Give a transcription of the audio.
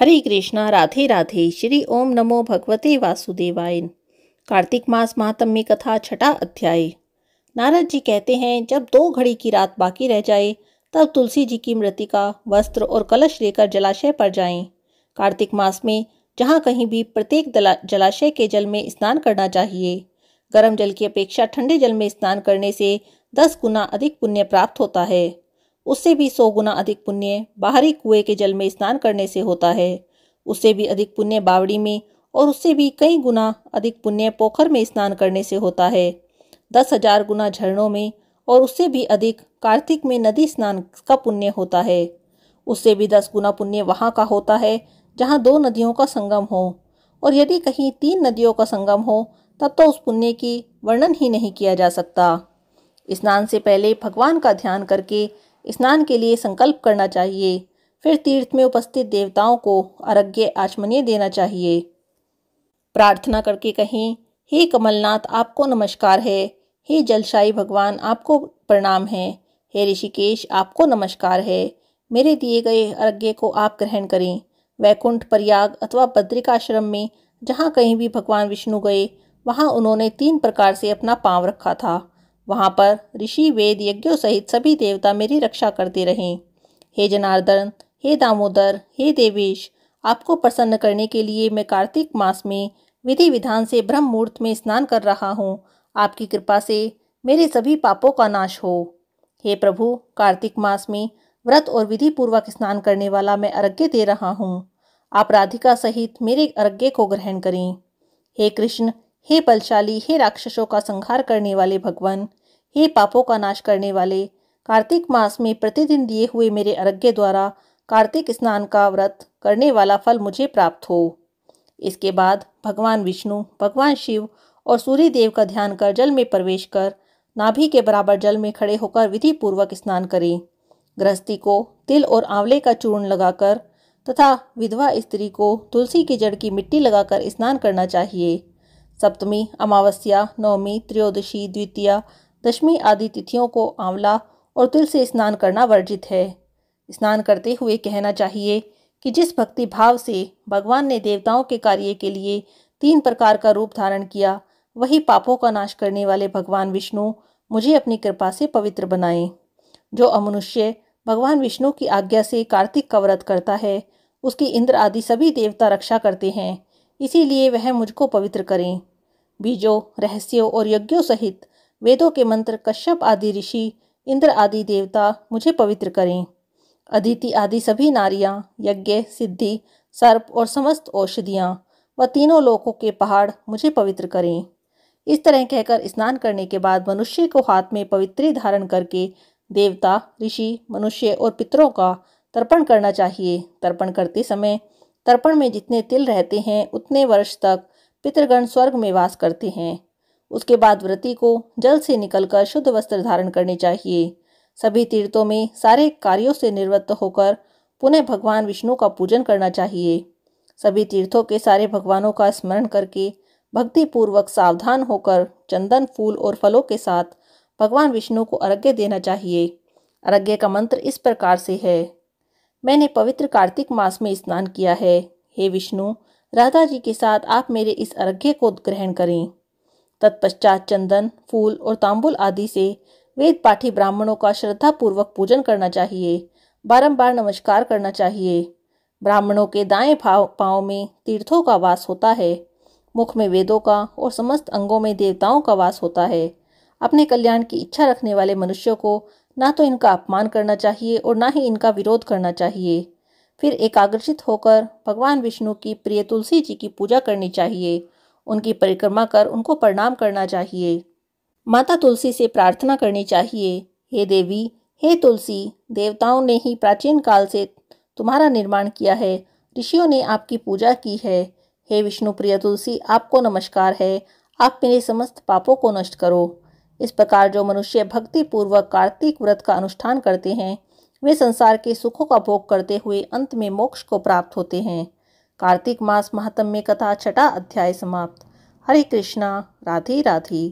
हरे कृष्णा राधे राधे श्री ओम नमो भगवते वासुदेवाय कार्तिक मास महात्म्य कथा छठा अध्याय नारद जी कहते हैं जब दो घड़ी की रात बाकी रह जाए तब तुलसी जी की मृतिका वस्त्र और कलश लेकर जलाशय पर जाएं। कार्तिक मास में जहाँ कहीं भी प्रत्येक जलाशय के जल में स्नान करना चाहिए गर्म जल की अपेक्षा ठंडे जल में स्नान करने से दस गुना अधिक पुण्य प्राप्त होता है उससे भी सौ गुना अधिक पुण्य बाहरी कुएं के जल में स्नान करने से होता है उससे भी अधिक पुण्य बावड़ी में और उससे भी कई गुना अधिक पुण्य पोखर में स्नान करने से होता है दस हजार गुना झरनों में और उससे भी अधिक कार्तिक में नदी स्नान का पुण्य होता है उससे भी दस गुना पुण्य वहाँ का होता है जहाँ दो नदियों का संगम हो और यदि कहीं तीन नदियों का संगम हो तब तो उस पुण्य की वर्णन ही नहीं किया जा सकता स्नान से पहले भगवान का ध्यान करके स्नान के लिए संकल्प करना चाहिए फिर तीर्थ में उपस्थित देवताओं को अर्घ्य आचमनीय देना चाहिए प्रार्थना करके कहें हे कमलनाथ आपको नमस्कार है हे जलशाही भगवान आपको प्रणाम है हे ऋषिकेश आपको नमस्कार है मेरे दिए गए अर्घ्य को आप ग्रहण करें वैकुंठ प्रयाग अथवा बद्रिकाश्रम में जहाँ कहीं भी भगवान विष्णु गए वहाँ उन्होंने तीन प्रकार से अपना पांव रखा था वहाँ पर ऋषि वेद यज्ञों सहित सभी देवता मेरी रक्षा करते रहें हे जनार्दन हे दामोदर हे देवेश आपको प्रसन्न करने के लिए मैं कार्तिक मास में विधि विधान से ब्रह्म मुहूर्त में स्नान कर रहा हूँ आपकी कृपा से मेरे सभी पापों का नाश हो हे प्रभु कार्तिक मास में व्रत और विधि पूर्वक स्नान करने वाला मैं अर्घ्य दे रहा हूँ आप राधिका सहित मेरे अर्घ्य को ग्रहण करें हे कृष्ण हे बलशाली हे राक्षसों का संहार करने वाले भगवान हे पापों का नाश करने वाले कार्तिक मास में प्रतिदिन दिए हुए मेरे अर्घ्य द्वारा कार्तिक स्नान का व्रत करने वाला फल मुझे प्राप्त हो इसके बाद भगवान विष्णु भगवान शिव और सूर्य देव का ध्यान कर जल में प्रवेश कर नाभि के बराबर जल में खड़े होकर विधि पूर्वक स्नान करें गृहस्थी को तिल और आंवले का चूर्ण लगाकर तथा विधवा स्त्री को तुलसी की जड़ की मिट्टी लगाकर स्नान करना चाहिए सप्तमी अमावस्या नवमी त्रयोदशी द्वितीया दशमी आदि तिथियों को आंवला और तिल से स्नान करना वर्जित है स्नान करते हुए कहना चाहिए कि जिस भक्ति भाव से भगवान ने देवताओं के कार्य के लिए तीन प्रकार का रूप धारण किया वही पापों का नाश करने वाले भगवान विष्णु मुझे अपनी कृपा से पवित्र बनाएं जो अमनुष्य भगवान विष्णु की आज्ञा से कार्तिक का व्रत करता है उसकी इंद्र आदि सभी देवता रक्षा करते हैं इसीलिए वह मुझको पवित्र करें बीजों रहस्यों और यज्ञों सहित वेदों के मंत्र कश्यप आदि ऋषि इंद्र आदि देवता मुझे पवित्र करें अदिति आदि सभी नारियां यज्ञ सिद्धि सर्प और समस्त औषधियाँ व तीनों लोकों के पहाड़ मुझे पवित्र करें इस तरह कहकर स्नान करने के बाद मनुष्य को हाथ में पवित्री धारण करके देवता ऋषि मनुष्य और पितरों का तर्पण करना चाहिए तर्पण करते समय तर्पण में जितने तिल रहते हैं उतने वर्ष तक पितृगण स्वर्ग में वास करते हैं उसके बाद व्रती को जल से निकलकर शुद्ध वस्त्र धारण करने चाहिए सभी तीर्थों में सारे कार्यों से निवृत्त होकर पुनः भगवान विष्णु का पूजन करना चाहिए सभी तीर्थों के सारे भगवानों का स्मरण करके भक्तिपूर्वक सावधान होकर चंदन फूल और फलों के साथ भगवान विष्णु को अर्घ्य देना चाहिए अर्घ्य का मंत्र इस प्रकार से है मैंने पवित्र कार्तिक मास में स्नान किया है हे विष्णु राधा जी के साथ आप मेरे इस अर्घ्य को ग्रहण करें तत्पश्चात चंदन फूल और तांबुल आदि से वेद पाठी ब्राह्मणों का श्रद्धा पूर्वक पूजन करना चाहिए बारंबार नमस्कार करना चाहिए ब्राह्मणों के दाएं पाँव में तीर्थों का वास होता है मुख में वेदों का और समस्त अंगों में देवताओं का वास होता है अपने कल्याण की इच्छा रखने वाले मनुष्यों को ना तो इनका अपमान करना चाहिए और ना ही इनका विरोध करना चाहिए फिर एकाग्रचित होकर भगवान विष्णु की प्रिय तुलसी जी की पूजा करनी चाहिए उनकी परिक्रमा कर उनको प्रणाम करना चाहिए माता तुलसी से प्रार्थना करनी चाहिए हे देवी हे तुलसी देवताओं ने ही प्राचीन काल से तुम्हारा निर्माण किया है ऋषियों ने आपकी पूजा की है हे विष्णु प्रिय तुलसी आपको नमस्कार है आप मेरे समस्त पापों को नष्ट करो इस प्रकार जो मनुष्य भक्ति पूर्वक कार्तिक व्रत का अनुष्ठान करते हैं वे संसार के सुखों का भोग करते हुए अंत में मोक्ष को प्राप्त होते हैं कार्तिक मास महात्म्य कथा छठा अध्याय समाप्त हरे कृष्णा राधे राधे